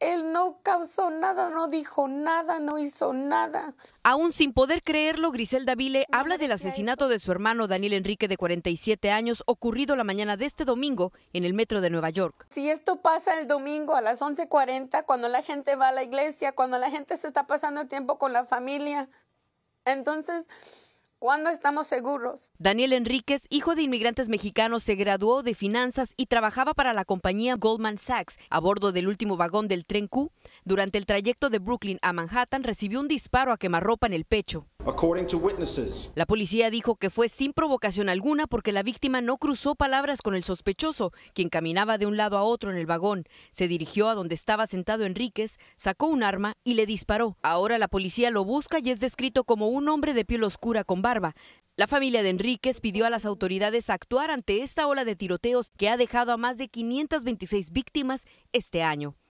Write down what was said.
Él no causó nada, no dijo nada, no hizo nada. Aún sin poder creerlo, Griselda Vile habla del asesinato de su hermano Daniel Enrique de 47 años ocurrido la mañana de este domingo en el metro de Nueva York. Si esto pasa el domingo a las 11:40, cuando la gente va a la iglesia, cuando la gente se está pasando el tiempo con la familia, entonces ¿Cuándo estamos seguros? Daniel Enríquez, hijo de inmigrantes mexicanos, se graduó de finanzas y trabajaba para la compañía Goldman Sachs a bordo del último vagón del tren Q. Durante el trayecto de Brooklyn a Manhattan recibió un disparo a quemarropa en el pecho. La policía dijo que fue sin provocación alguna porque la víctima no cruzó palabras con el sospechoso, quien caminaba de un lado a otro en el vagón. Se dirigió a donde estaba sentado Enríquez, sacó un arma y le disparó. Ahora la policía lo busca y es descrito como un hombre de piel oscura con barba. La familia de Enríquez pidió a las autoridades actuar ante esta ola de tiroteos que ha dejado a más de 526 víctimas este año.